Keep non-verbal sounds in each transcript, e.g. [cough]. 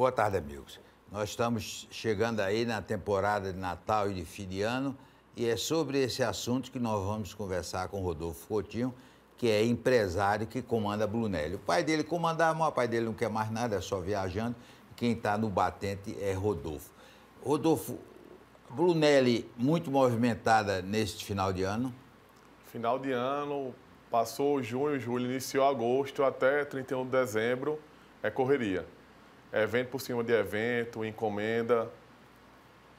Boa tarde, amigos. Nós estamos chegando aí na temporada de Natal e de fim de ano e é sobre esse assunto que nós vamos conversar com Rodolfo Coutinho, que é empresário que comanda a Brunelli. O pai dele comandava, mas o pai dele não quer mais nada, é só viajando. Quem está no batente é Rodolfo. Rodolfo, Brunelli muito movimentada neste final de ano? Final de ano, passou junho, julho, iniciou agosto até 31 de dezembro, é correria evento por cima de evento, encomenda.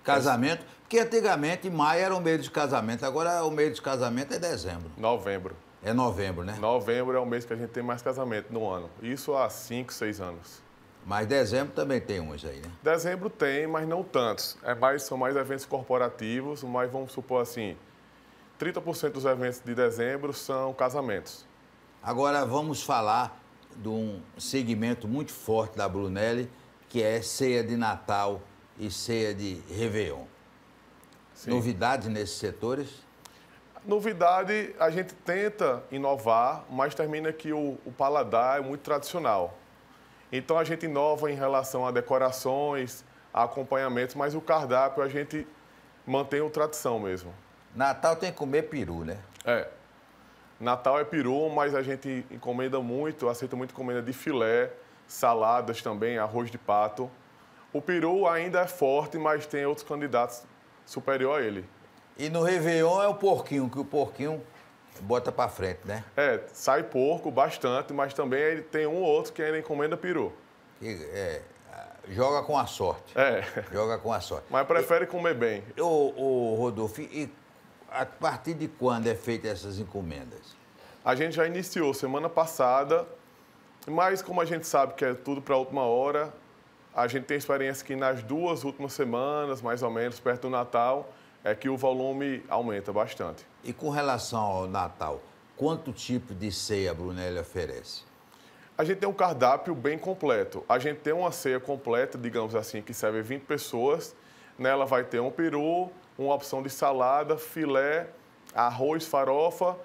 Casamento, porque antigamente maio era o mês de casamento, agora o mês de casamento é dezembro. Novembro. É novembro, né? Novembro é o mês que a gente tem mais casamento no ano. Isso há 5, 6 anos. Mas dezembro também tem uns aí, né? Dezembro tem, mas não tantos. É mais, são mais eventos corporativos, mas vamos supor assim, 30% dos eventos de dezembro são casamentos. Agora vamos falar de um segmento muito forte da Brunelli, que é ceia de Natal e ceia de Réveillon. Sim. Novidades nesses setores? Novidade, a gente tenta inovar, mas termina que o, o paladar é muito tradicional. Então a gente inova em relação a decorações, a acompanhamentos, mas o cardápio a gente mantém o tradição mesmo. Natal tem que comer peru, né? É. Natal é peru, mas a gente encomenda muito, aceita muito encomenda de filé, saladas também, arroz de pato. O peru ainda é forte, mas tem outros candidatos superior a ele. E no Réveillon é o porquinho, que o porquinho bota para frente, né? É, sai porco bastante, mas também tem um ou outro que ainda encomenda peru. Que, é, joga com a sorte. É. Joga com a sorte. Mas prefere e, comer bem. o ô Rodolfo, e a partir de quando é feita essas encomendas? A gente já iniciou semana passada, mas como a gente sabe que é tudo para a última hora, a gente tem experiência que nas duas últimas semanas, mais ou menos, perto do Natal, é que o volume aumenta bastante. E com relação ao Natal, quanto tipo de ceia a Brunelli oferece? A gente tem um cardápio bem completo. A gente tem uma ceia completa, digamos assim, que serve 20 pessoas, Nela vai ter um peru, uma opção de salada, filé, arroz, farofa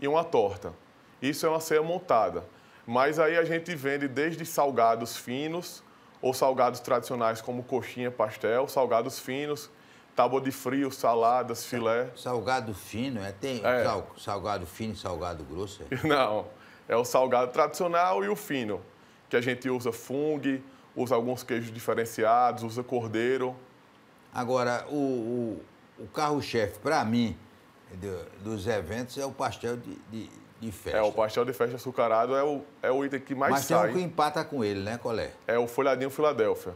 e uma torta. Isso é uma ceia montada. Mas aí a gente vende desde salgados finos ou salgados tradicionais como coxinha, pastel, salgados finos, tábua de frio, saladas, filé. Salgado fino, é? Tem é. salgado fino e salgado grosso? É? [laughs] Não, é o salgado tradicional e o fino, que a gente usa fungo, usa alguns queijos diferenciados, usa cordeiro. Agora, o, o, o carro-chefe, para mim, do, dos eventos é o pastel de, de, de, festa. É, o pastel de festa açucarado é o, é o item que mais Mas sai. Mas tem um que empata com ele, né, Colé? É o folhadinho Filadélfia.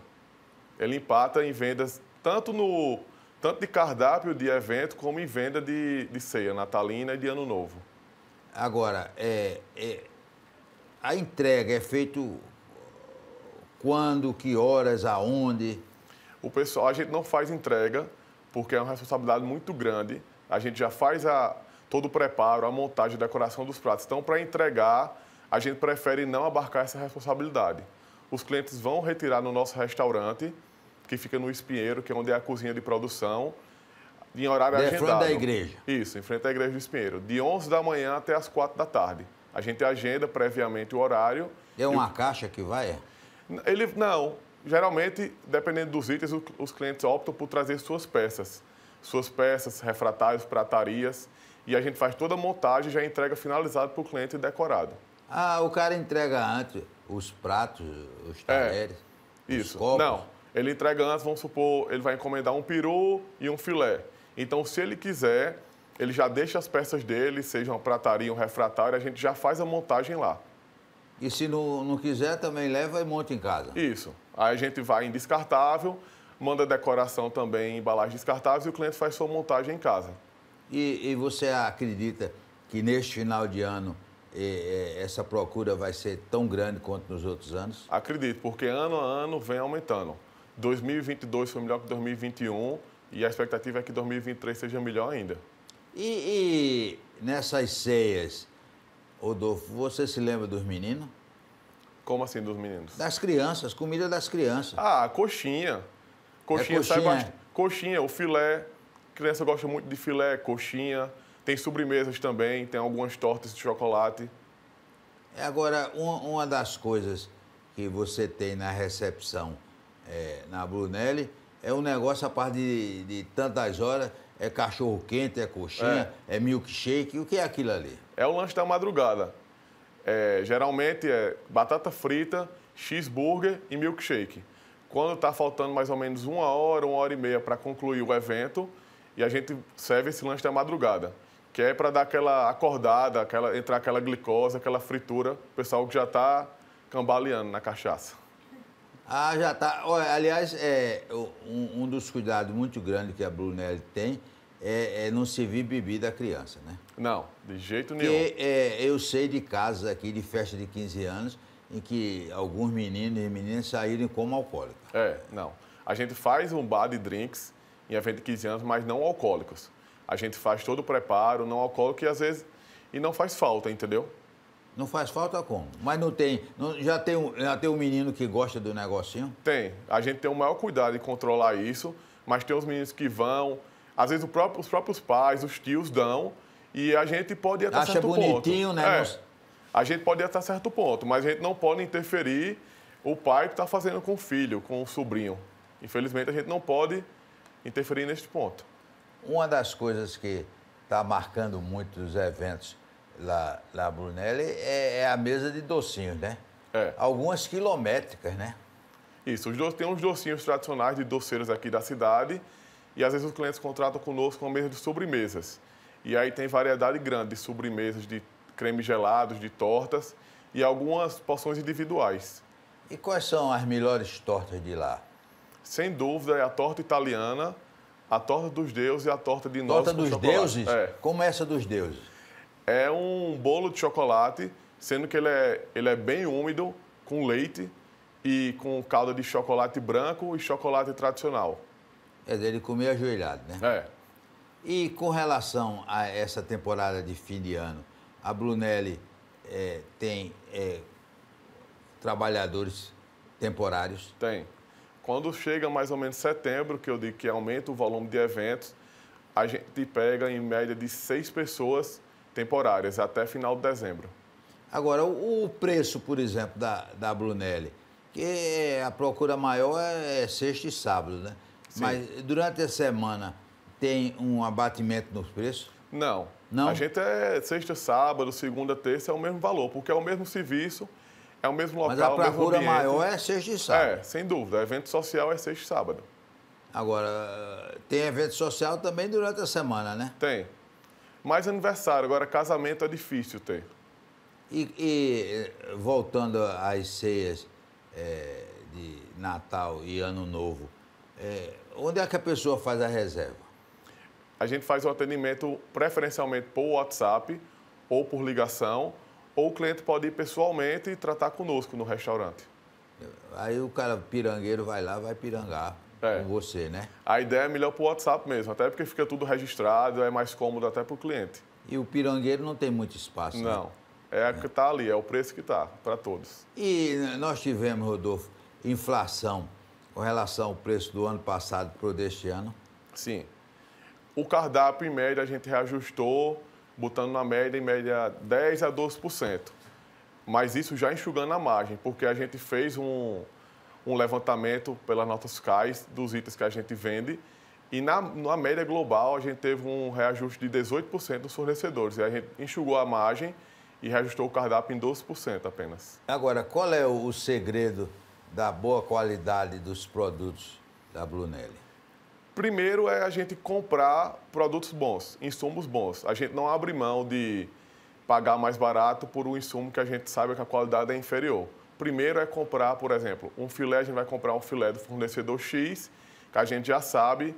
Ele empata em vendas tanto no tanto de cardápio de evento como em venda de, de ceia natalina e de ano novo. Agora, é, é, a entrega é feito quando, que horas, aonde? O pessoal, a gente não faz entrega, porque é uma responsabilidade muito grande. A gente já faz a, todo o preparo, a montagem, a decoração dos pratos. Então, para entregar, a gente prefere não abarcar essa responsabilidade. Os clientes vão retirar no nosso restaurante, que fica no Espinheiro, que é onde é a cozinha de produção, em horário de agendado. Em frente da igreja. Isso, em frente à igreja do Espinheiro, de 11 da manhã até as 4 da tarde. A gente agenda previamente o horário. É uma caixa que vai? É? Ele, não, geralmente, dependendo dos itens, os clientes optam por trazer suas peças. Suas peças, refratários, pratarias. E a gente faz toda a montagem e já entrega finalizado para o cliente decorado. Ah, o cara entrega antes os pratos, os é, talheres, é, os isso. copos? Não, ele entrega antes, vamos supor, ele vai encomendar um peru e um filé. Então, se ele quiser, ele já deixa as peças dele, seja uma prataria, um refratário, a gente já faz a montagem lá. E se não, não quiser, também leva e monta em casa. Isso. Aí a gente vai em descartável, manda decoração também em embalagens descartáveis e o cliente faz sua montagem em casa. E, e você acredita que neste final de ano e, e, essa procura vai ser tão grande quanto nos outros anos? Acredito, porque ano a ano vem aumentando. 2022 foi melhor que 2021 e a expectativa é que 2023 seja melhor ainda. E, e nessas ceias, Rodolfo, você se lembra dos meninos? Como assim dos meninos? Das crianças, comida das crianças. Ah, coxinha. Coxinha, é coxinha. coxinha, o filé. criança gosta muito de filé, coxinha. Tem sobremesas também, tem algumas tortas de chocolate. É, agora, uma das coisas que você tem na recepção é, na Brunelli é um negócio a partir de, de tantas horas é cachorro quente, é coxinha, é. é milkshake. O que é aquilo ali? É o lanche da madrugada. É, geralmente é batata frita, cheeseburger e milkshake. Quando está faltando mais ou menos uma hora, uma hora e meia para concluir o evento, e a gente serve esse lanche da madrugada, que é para dar aquela acordada, aquela, entrar aquela glicose, aquela fritura, o pessoal que já está cambaleando na cachaça. Ah, já está. Aliás, é, um, um, dos cuidados muito grandes que a Brunelli tem é, é, não servir bebida à criança, né? Não, de jeito nenhum. Porque, é, eu sei de casos aqui, de festa de 15 anos, em que alguns meninos e meninas saíram como alcoólicos. É, não. A gente faz um bar de drinks em evento de 15 anos, mas não alcoólicos. A gente faz todo o preparo, não alcoólico e às vezes e não faz falta, entendeu? Não faz falta como? Mas não tem. Não, já, tem um, já tem um menino que gosta do negocinho? Tem. A gente tem o maior cuidado em controlar isso, mas tem os meninos que vão. Às vezes próprio, os próprios pais, os tios dão. E a gente pode ir até Acha certo bonitinho, ponto. né? É. Nos... A gente pode ir até certo ponto, mas a gente não pode interferir o pai que está fazendo com o filho, com o sobrinho. Infelizmente, a gente não pode interferir neste ponto. Uma das coisas que está marcando muito os eventos lá, lá Brunelli é, é, a mesa de docinhos, né? É. Algumas quilométricas, né? Isso, os tem os docinhos tradicionais de doceiros aqui da cidade e às vezes os clientes contratam conosco uma mesa de sobremesas. E aí tem variedade grande de sobremesas, de cremes gelados, de tortas e algumas porções individuais. E quais são as melhores tortas de lá? Sem dúvida é a torta italiana, a torta dos deuses e a torta de nós. Torta dos deuses? É. Como é essa dos deuses? é um bolo de chocolate, sendo que ele é, ele é bem úmido, com leite e com calda de chocolate branco e chocolate tradicional. É, dele comer ajoelhado, né? É. E com relação a essa temporada de fim de ano, a Brunelli é, tem é, trabalhadores temporários? Tem. Quando chega mais ou menos setembro, que eu digo que aumenta o volume de eventos, a gente pega em média de seis pessoas temporárias até final de dezembro. Agora, o preço, por exemplo, da, da Brunelli, que a procura maior é, é, sexta e sábado, né? Sim. Mas durante a semana tem um abatimento nos preços? Não. Não? A gente é sexta, sábado, segunda, terça, é o mesmo valor, porque é o mesmo serviço, é o mesmo local, Mas a procura maior é sexta e sábado. É, sem dúvida. Evento social é sexta e sábado. Agora, tem evento social também durante a semana, né? Tem mais aniversário. Agora, casamento é difícil ter. E, e voltando às ceias é, de Natal e Ano Novo, é, onde é que a pessoa faz a reserva? A gente faz o atendimento preferencialmente por WhatsApp ou por ligação, ou o cliente pode ir pessoalmente e tratar conosco no restaurante. Aí o cara pirangueiro vai lá, vai pirangar é. com você, né? A ideia é melhor para o WhatsApp mesmo, até porque fica tudo registrado, é mais cômodo até para o cliente. E o pirangueiro não tem muito espaço, né? Não. Né? É o que está ali, é o preço que está para todos. E nós tivemos, Rodolfo, inflação com relação ao preço do ano passado para o deste ano? Sim. O cardápio, em média, a gente reajustou, botando na média, em média, 10% a 12%. Mas isso já enxugando a margem, porque a gente fez um, um levantamento pelas notas CAIS dos itens que a gente vende. E na, na média global, a gente teve um reajuste de 18% dos fornecedores. E a gente enxugou a margem e reajustou o cardápio em 12% apenas. Agora, qual é o segredo da boa qualidade dos produtos da Brunelli Primeiro é a gente comprar produtos bons, insumos bons. A gente não abre mão de pagar mais barato por um insumo que a gente sabe que a qualidade é inferior. Primeiro é comprar, por exemplo, um filé, a gente vai comprar um filé do fornecedor X, que a gente já sabe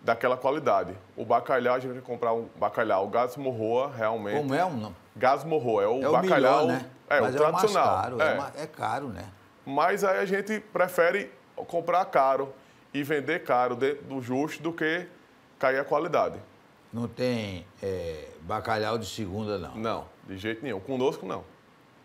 daquela qualidade. O bacalhau, a gente vai comprar um bacalhau, o gás morroa, realmente. Como é um não? Gás morroa, é o é bacalhau. O melhor, né? É, Mas é o é tradicional. caro, é. Uma, é. é caro, né? Mas aí a gente prefere comprar caro e vender caro dentro do justo do que cair a qualidade. Não tem é, bacalhau de segunda, não? Não, de jeito nenhum. Conosco, não.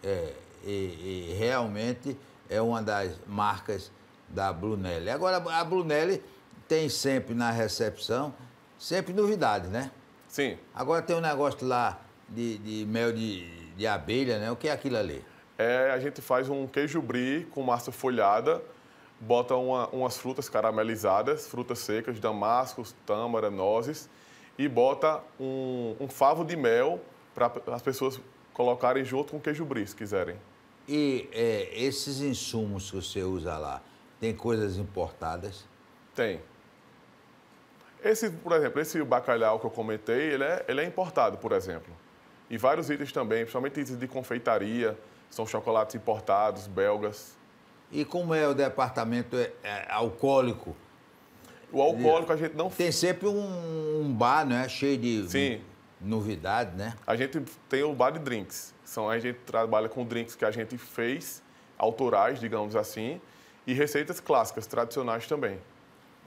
É e, e realmente é uma das marcas da Brunelli. Agora, a Brunelli tem sempre na recepção, sempre novidades, né? Sim. Agora tem um negócio lá de, de mel de, de, abelha, né? O que é aquilo ali? É, a gente faz um queijo brie com massa folhada, bota uma, umas frutas caramelizadas, frutas secas, damascos, tâmara, nozes, e bota um, um favo de mel para as pessoas colocarem junto com queijo brie, se quiserem. E é, esses insumos que você usa lá, tem coisas importadas? Tem. Esse, por exemplo, esse bacalhau que eu comentei, ele é, ele é importado, por exemplo. E vários itens também, principalmente itens de confeitaria, são chocolates importados, belgas. E como é o departamento é, é, alcoólico? O alcoólico a gente não... Tem sempre um, bar bar, é né, Cheio de... Sim. Novidade, né? A gente tem o Bar de Drinks. São, a gente trabalha com drinks que a gente fez, autorais, digamos assim, e receitas clássicas, tradicionais também.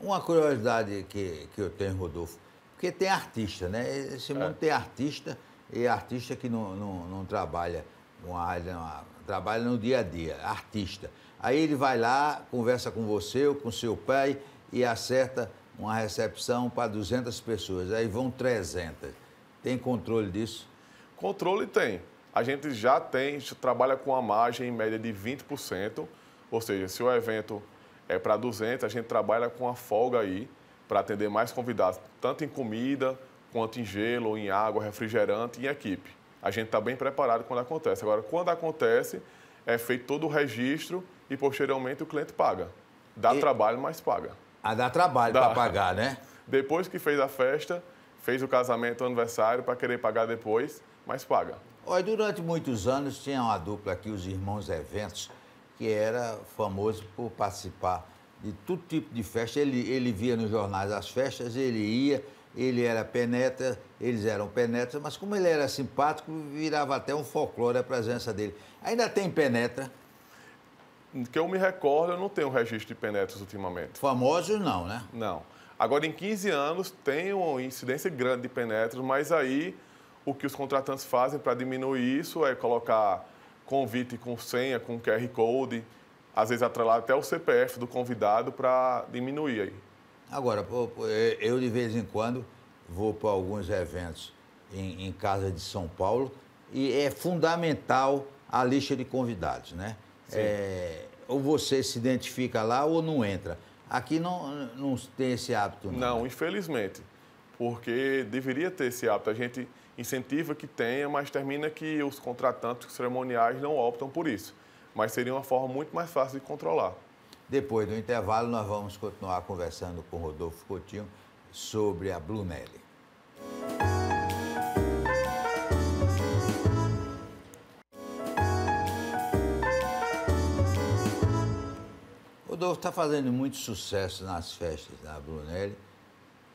Uma curiosidade que, que eu tenho, Rodolfo, porque tem artista, né? Esse é. mundo é. tem artista e artista que não, não, não trabalha uma área, trabalha no dia a dia, artista. Aí ele vai lá, conversa com você ou com seu pai e acerta uma recepção para 200 pessoas. Aí vão 300. Tem controle disso? Controle tem. A gente já tem, gente trabalha com a margem em média de 20%, ou seja, se o evento é para 200, a gente trabalha com a folga aí para atender mais convidados, tanto em comida, quanto em gelo, em água, refrigerante, em equipe. A gente está bem preparado quando acontece. Agora, quando acontece, é feito todo o registro e posteriormente o cliente paga. Dá e... trabalho, mas paga. Ah, dá trabalho para pagar, né? Depois que fez a festa, fez o casamento, o aniversário, para querer pagar depois, mas paga. Olha, durante muitos anos tinha uma dupla aqui, os Irmãos Eventos, que era famoso por participar de todo tipo de festa. Ele, ele via nos jornais as festas, ele ia, ele era penetra, eles eram penetra mas como ele era simpático, virava até um folclore a presença dele. Ainda tem penetra? Que eu me recordo, eu não tenho registro de penetras ultimamente. Famosos não, né? Não. Agora, em 15 anos, tem uma incidência grande de penetros, mas aí o que os contratantes fazem para diminuir isso é colocar convite com senha, com QR Code, às vezes atrelar até o CPF do convidado para diminuir aí. Agora, eu de vez em quando vou para alguns eventos em, em, casa de São Paulo e é fundamental a lista de convidados, né? É, ou você se identifica lá ou não entra. Aqui não, não tem esse hábito. Não, não né? infelizmente. Porque deveria ter esse hábito. A gente incentiva que tenha, mas termina que os contratantes cerimoniais não optam por isso. Mas seria uma forma muito mais fácil de controlar. Depois do intervalo, nós vamos continuar conversando com Rodolfo Coutinho sobre a Blue Nelly. Rodolfo está fazendo muito sucesso nas festas da Brunelli.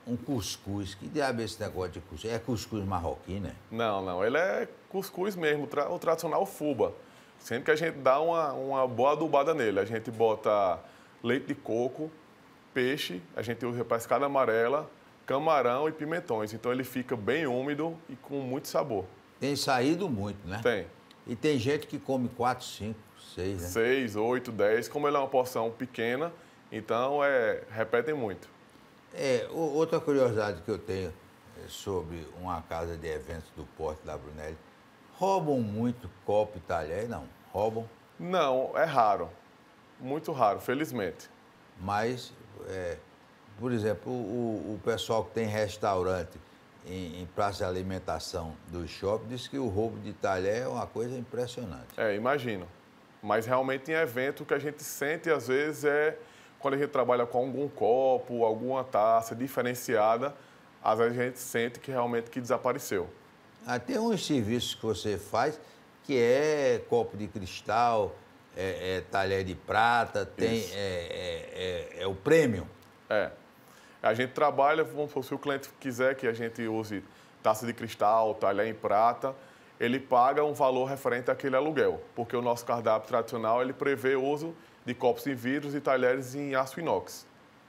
Um cuscuz. Que diabo é esse negócio de cuscuz? É cuscuz marroquino, né? Não, não. Ele é cuscuz mesmo, tra o tradicional fuba. Sempre que a gente dá uma, uma boa adubada nele. A gente bota leite de coco, peixe, a gente usa pescada amarela, camarão e pimentões. Então ele fica bem úmido e com muito sabor. Tem saído muito, né? Tem. E tem gente que come quatro, cinco. Seis, né? Seis, oito, dez. Como ele é uma porção pequena, então é, repetem muito. É, outra curiosidade que eu tenho é, sobre uma casa de eventos do porte da Brunelli, roubam muito copo e talher, não? Roubam? Não, é raro. Muito raro, felizmente. Mas, é, por exemplo, o, o, pessoal que tem restaurante em, em praça de alimentação do shopping diz que o roubo de talher é uma coisa impressionante. É, imagino. Mas realmente em evento o que a gente sente às vezes é quando a gente trabalha com algum copo, alguma taça diferenciada, às vezes a gente sente que realmente que desapareceu. Até ah, uns serviços que você faz que é copo de cristal, é, é talher de prata, tem é, é, é, é, o prêmio. É. A gente trabalha, vamos supor, se o cliente quiser que a gente use taça de cristal, talher em prata, ele paga um valor referente àquele aluguel, porque o nosso cardápio tradicional ele prevê o uso de copos em vidros e talheres em aço inox.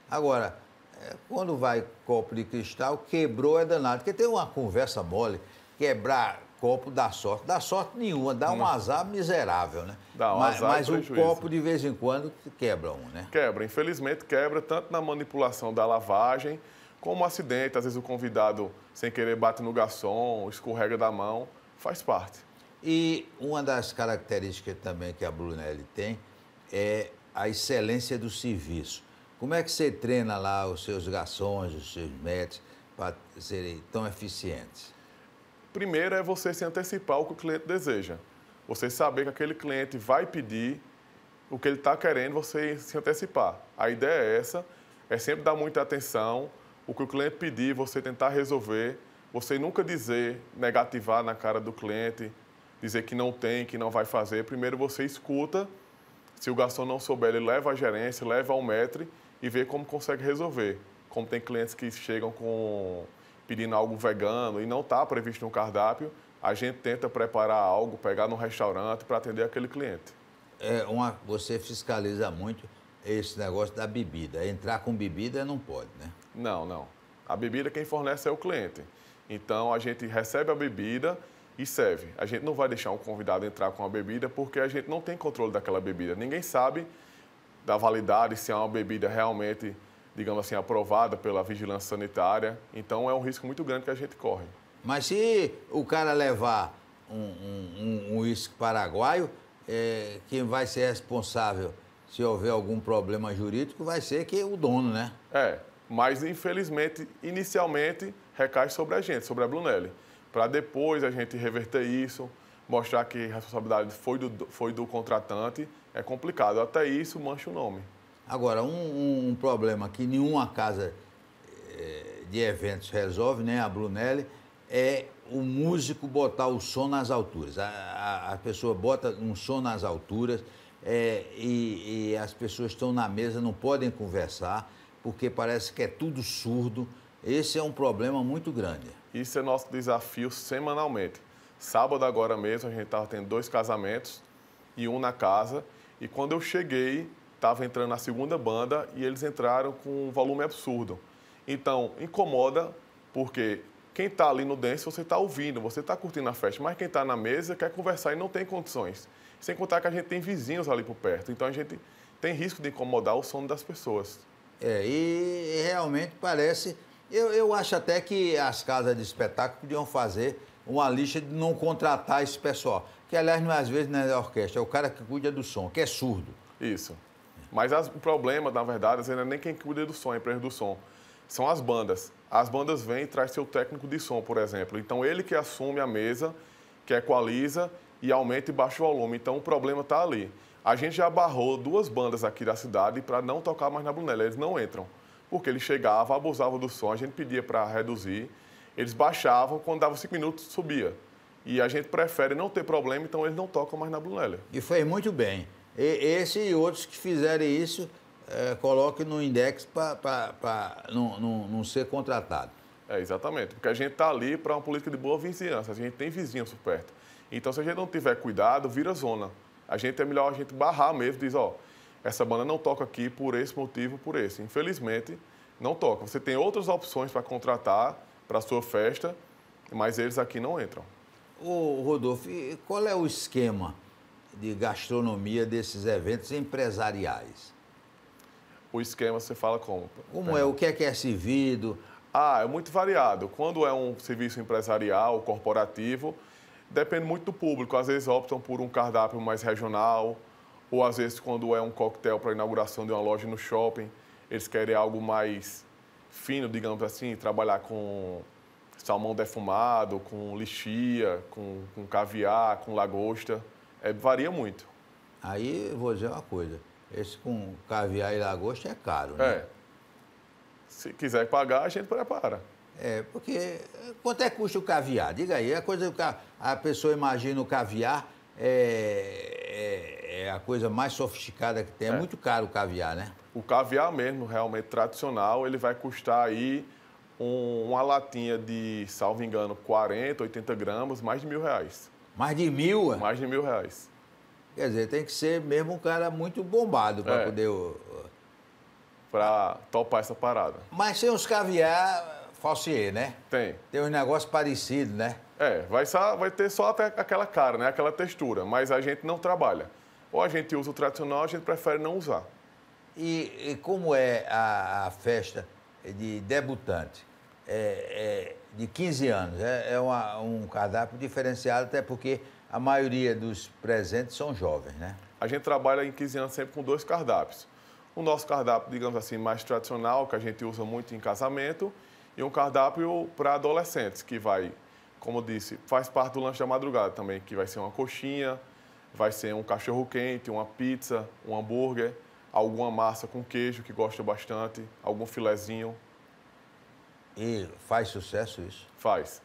Agora, é, quando vai copo de cristal, quebrou é danado. Porque tem uma conversa mole, quebrar copo dá sorte. Dá sorte nenhuma, dá um hum. azar miserável, né? Dá um mas, azar Mas o copo, de vez em quando, quebra um, né? Quebra, infelizmente quebra, tanto na manipulação da lavagem, como um acidente. Às vezes o convidado, sem querer, bate no garçom, escorrega da mão faz parte. E uma das características também que a Brunelli tem é a excelência do serviço. Como é que você treina lá os seus garçons, os seus médicos, para serem tão eficientes? Primeiro é você se antecipar ao que o cliente deseja. Você saber que aquele cliente vai pedir o que ele está querendo, você se antecipar. A ideia é essa, é sempre dar muita atenção, o que o cliente pedir, você tentar resolver você nunca dizer, negativar na cara do cliente, dizer que não tem, que não vai fazer. Primeiro você escuta, se o garçom não souber, ele leva à gerência, leva ao metre e vê como consegue resolver. Como tem clientes que chegam com pedindo algo vegano e não está previsto no cardápio, a gente tenta preparar algo, pegar num restaurante para atender aquele cliente. É uma, você fiscaliza muito esse negócio da bebida. Entrar com bebida não pode, né? Não, não. A bebida quem fornece é o cliente. Então a gente recebe a bebida e serve. A gente não vai deixar um convidado entrar com uma bebida porque a gente não tem controle daquela bebida. Ninguém sabe da validade se é uma bebida realmente, digamos assim, aprovada pela vigilância sanitária. Então é um risco muito grande que a gente corre. Mas se o cara levar um uísque um, um paraguaio, é, quem vai ser responsável se houver algum problema jurídico vai ser que o dono, né? É, mas infelizmente, inicialmente recai sobre a gente, sobre a Brunelli, para depois a gente reverter isso, mostrar que a responsabilidade foi do, foi do contratante, é complicado. Até isso mancha o nome. Agora, um, um problema que nenhuma casa eh, de eventos resolve, nem né? a Brunelli, é o músico botar o som nas alturas. A, a, a pessoa bota um som nas alturas é, e, e as pessoas estão na mesa, não podem conversar, porque parece que é tudo surdo esse é um problema muito grande. Isso é nosso desafio semanalmente. Sábado agora mesmo a gente estava tendo dois casamentos e um na casa. E quando eu cheguei, estava entrando na segunda banda e eles entraram com um volume absurdo. Então, incomoda, porque quem está ali no dance, você está ouvindo, você está curtindo a festa, mas quem está na mesa quer conversar e não tem condições. Sem contar que a gente tem vizinhos ali por perto, então a gente tem risco de incomodar o sono das pessoas. É, e realmente parece eu, eu acho até que as casas de espetáculo podiam fazer uma lista de não contratar esse pessoal. Que, aliás, não é, às vezes na é a orquestra, é o cara que cuida do som, que é surdo. Isso. Mas as, o problema, na verdade, assim, não é nem quem cuida do som, a empresa do som. São as bandas. As bandas vêm e traz seu técnico de som, por exemplo. Então, ele que assume a mesa, que equaliza e aumenta e baixa o volume. Então, o problema está ali. A gente já barrou duas bandas aqui da cidade para não tocar mais na Brunella. Eles não entram porque ele chegava, abusava do som, a gente pedia para reduzir, eles baixavam, quando dava cinco minutos, subia. E a gente prefere não ter problema, então eles não tocam mais na Blulélia. E fez muito bem. E, esse e outros que fizerem isso, é, coloque no index para não, não, não ser contratado. É, exatamente, porque a gente está ali para uma política de boa vizinhança, a gente tem vizinhos por perto. Então, se a gente não tiver cuidado, vira zona. A gente é melhor a gente barrar mesmo, diz, ó, essa banda não toca aqui por esse motivo, por esse. Infelizmente, não toca. Você tem outras opções para contratar para a sua festa, mas eles aqui não entram. o Rodolfo, qual é o esquema de gastronomia desses eventos empresariais? O esquema você fala como? Como é? O que é que é servido? Ah, é muito variado. Quando é um serviço empresarial, corporativo, depende muito do público. Às vezes optam por um cardápio mais regional, ou às vezes quando é um coquetel para inauguração de uma loja no shopping, eles querem algo mais fino, digamos assim, trabalhar com salmão defumado, com lixia, com, com caviar, com lagosta. É, varia muito. Aí vou dizer uma coisa. Esse com caviar e lagosta é caro, né? É. Se quiser pagar, a gente prepara. É, porque quanto é custa o caviar? Diga aí, é a coisa a pessoa imagina o caviar é, é, é, a coisa mais sofisticada que tem. É, é muito caro o caviar, né? O caviar mesmo, realmente tradicional, ele vai custar aí um, uma latinha de, salvo engano, 40, 80 gramas, mais de mil reais. Mais de mil? Mais de mil reais. Quer dizer, tem que ser mesmo um cara muito bombado para é, poder. Para topar essa parada. Mas tem uns caviar falsier, né? Tem. Tem uns negócios parecidos, né? É, vai, só, vai ter só até aquela cara, né? aquela textura, mas a gente não trabalha. Ou a gente usa o tradicional, a gente prefere não usar. E, e como é a, a, festa de debutante? É, é, de 15 anos, é, é uma, um cardápio diferenciado, até porque a maioria dos presentes são jovens, né? A gente trabalha em 15 anos sempre com dois cardápios. O nosso cardápio, digamos assim, mais tradicional, que a gente usa muito em casamento, e um cardápio para adolescentes, que vai como eu disse, faz parte do lanche da madrugada também, que vai ser uma coxinha, vai ser um cachorro quente, uma pizza, um hambúrguer, alguma massa com queijo que gosta bastante, algum filezinho. E faz sucesso isso? Faz.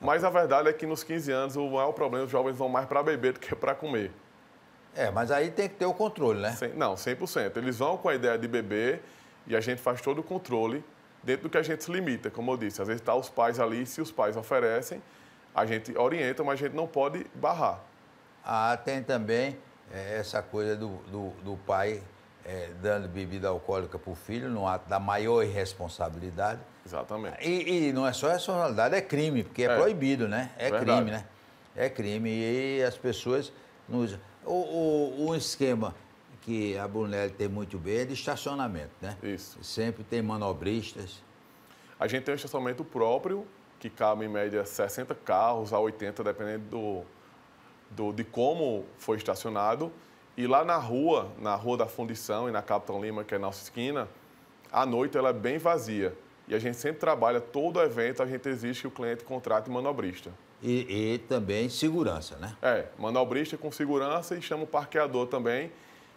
Mas a verdade é que nos 15 anos o maior problema os jovens vão mais para beber do que para comer. É, mas aí tem que ter o controle, né? Não, 100%. Eles vão com a ideia de beber e a gente faz todo o controle dentro do que a gente se limita, como eu disse. Às vezes está os pais ali, se os pais oferecem, a gente orienta, mas a gente não pode barrar. Ah, tem também é, essa coisa do, do, do pai é, dando bebida alcoólica para o filho, num ato da maior irresponsabilidade. Exatamente. E, e não é só irresponsabilidade, é crime, porque é, é. proibido, né? É Verdade. crime, né? É crime. E as pessoas. Nos... O, o, o esquema que a Brunelli tem muito bem é de estacionamento, né? Isso. Sempre tem manobristas. A gente tem um estacionamento próprio, que cabe em média 60 carros a 80, dependendo do, do, de como foi estacionado. E lá na rua, na Rua da Fundição e na Capitão Lima, que é a nossa esquina, à noite ela é bem vazia. E a gente sempre trabalha todo o evento, a gente exige que o cliente contrate manobrista. E, e também segurança, né? É, manobrista com segurança e chama o parqueador também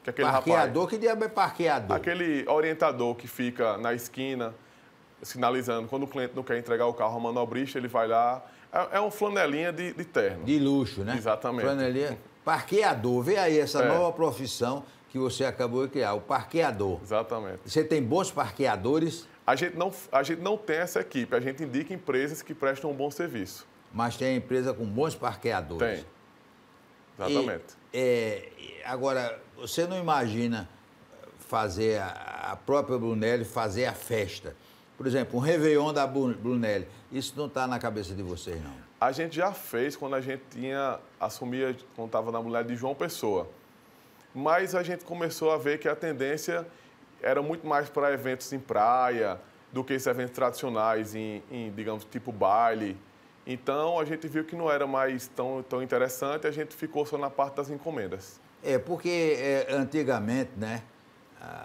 que aquele parqueador? Rapaz, que diabo é parqueador? Aquele orientador que fica na esquina sinalizando quando o cliente não quer entregar o carro ao manobrista, ele vai lá. É, é um flanelinha de, de terno. De luxo, né? Exatamente. Flanelinha. Parqueador, vê aí essa é. nova profissão que você acabou de criar, o parqueador. Exatamente. Você tem bons parqueadores? A gente não, a gente não tem essa equipe, a gente indica empresas que prestam um bom serviço. Mas tem empresa com bons parqueadores. Tem. Exatamente. E, é, agora, você não imagina fazer a, a, própria Brunelli fazer a festa. Por exemplo, um Réveillon da Brunelli. Isso não está na cabeça de vocês, não? A gente já fez quando a gente tinha assumia, quando estava na mulher de João Pessoa. Mas a gente começou a ver que a tendência era muito mais para eventos em praia do que esses eventos tradicionais em, em digamos, tipo baile, então a gente viu que não era mais tão, tão interessante, a gente ficou só na parte das encomendas. É, porque é, antigamente, né,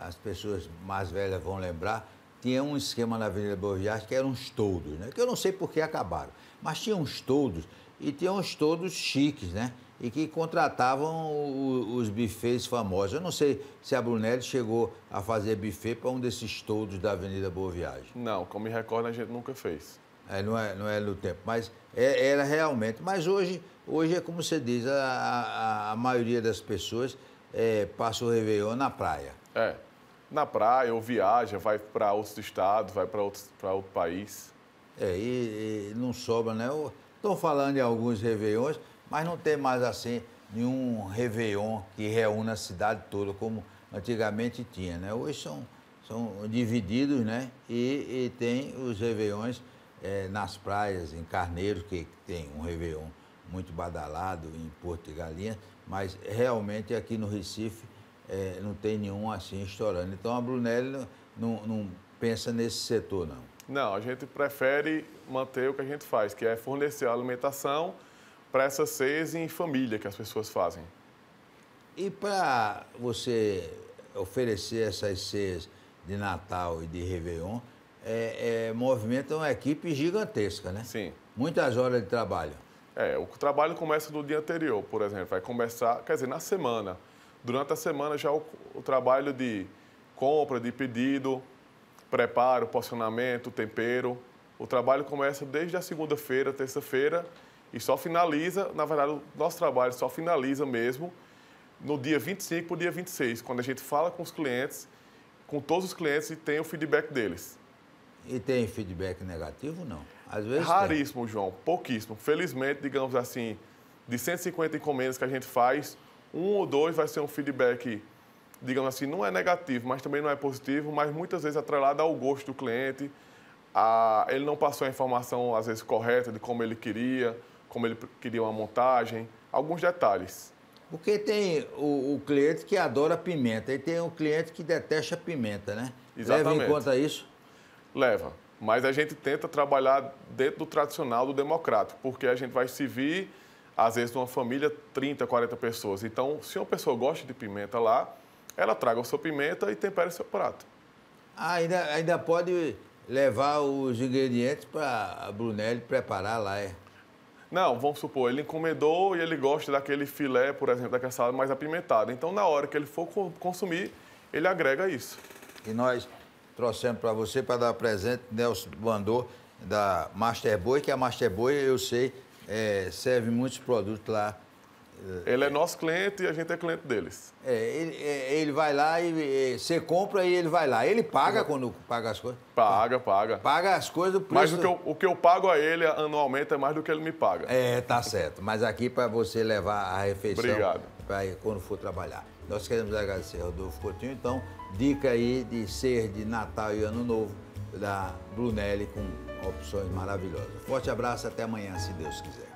as pessoas mais velhas vão lembrar, tinha um esquema na Avenida Boa Viagem que eram os toldos, né? Que eu não sei por que acabaram, mas tinha uns toldos e tinha uns toldos chiques, né? E que contratavam o, os bufês famosos. Eu não sei se a Brunelli chegou a fazer buffet para um desses toldos da Avenida Boa Viagem. Não, como me recordo, a gente nunca fez. É, não, é, não é do tempo, mas é, era realmente. Mas hoje, hoje é como você diz, a, a, a maioria das pessoas é, passa o Réveillon na praia. É, na praia ou viaja, vai para outro estado, vai para outro, outro país. É, e, e não sobra, né? Estou falando em alguns Réveillões, mas não tem mais assim nenhum Réveillon que reúna a cidade toda, como antigamente tinha, né? Hoje são, são divididos, né? E, e tem os Réveillões é, nas praias, em Carneiro, que tem um Réveillon muito badalado em Porto e Galinha, mas realmente aqui no Recife é, não tem nenhum assim estourando. Então a Brunelli não, não, não, pensa nesse setor, não. Não, a gente prefere manter o que a gente faz, que é fornecer a alimentação para essas ceias em família que as pessoas fazem. E para você oferecer essas ceias de Natal e de Réveillon, é, é, movimentam é uma equipe gigantesca, né? Sim. Muitas horas de trabalho. É, o trabalho começa no dia anterior, por exemplo. Vai começar, quer dizer, na semana. Durante a semana já o, o trabalho de compra, de pedido, preparo, posicionamento, tempero. O trabalho começa desde a segunda-feira, terça-feira, e só finaliza, na verdade, o nosso trabalho só finaliza mesmo no dia 25 para o dia 26, quando a gente fala com os clientes, com todos os clientes e tem o feedback deles. E tem feedback negativo? Não. Às vezes. Raríssimo, tem. João. Pouquíssimo. Felizmente, digamos assim, de 150 encomendas que a gente faz, um ou dois vai ser um feedback, digamos assim, não é negativo, mas também não é positivo, mas muitas vezes atrelado ao gosto do cliente. A... ele não passou a informação, às vezes, correta de como ele queria, como ele queria uma montagem, alguns detalhes. Porque tem o, o cliente que adora pimenta e tem o cliente que detesta pimenta, né? Exatamente. Leva em conta isso. Leva. Mas a gente tenta trabalhar dentro do tradicional, do democrático, porque a gente vai se vir, às vezes, numa família, 30, 40 pessoas. Então, se uma pessoa gosta de pimenta lá, ela traga a sua pimenta e tempera o seu prato. Ah, ainda, ainda pode levar os ingredientes para a Brunelli preparar lá, é? Não, vamos supor, ele encomendou e ele gosta daquele filé, por exemplo, daquela salada mais apimentada. Então, na hora que ele for consumir, ele agrega isso. E nós trouxemos para você para dar presente. Nelson mandou da Masterboy que a Masterboy eu sei, é, serve muitos produtos lá. Ele é nosso cliente e a gente é cliente deles. É, ele, é, ele vai lá e você compra e ele vai lá. Ele paga Exato. quando paga as coisas? Paga, paga. Paga as coisas, o preço... Mas o que, eu, o que eu pago a ele anualmente é mais do que ele me paga. É, tá certo. Mas aqui para você levar a refeição... Obrigado. Pra ir, quando for trabalhar. Nós queremos agradecer Rodolfo Coutinho, então... Dica aí de ser de Natal e Ano Novo da Brunelli com opções maravilhosas. Forte abraço, até amanhã, se Deus quiser.